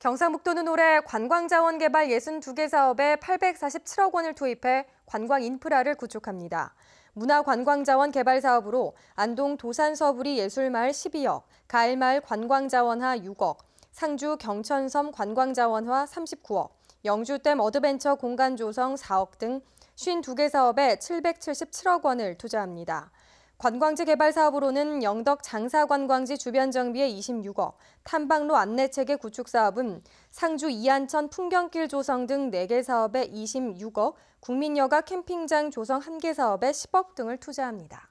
경상북도는 올해 관광자원개발 62개 사업에 847억 원을 투입해 관광 인프라를 구축합니다. 문화관광자원 개발 사업으로 안동 도산 서부리 예술마을 12억, 가을마을 관광자원화 6억, 상주 경천섬 관광자원화 39억, 영주댐 어드벤처 공간 조성 4억 등 52개 사업에 777억 원을 투자합니다. 관광지 개발 사업으로는 영덕 장사 관광지 주변 정비에 26억, 탐방로 안내 체계 구축 사업은 상주 이안천 풍경길 조성 등 4개 사업에 26억, 국민여가 캠핑장 조성 1개 사업에 10억 등을 투자합니다.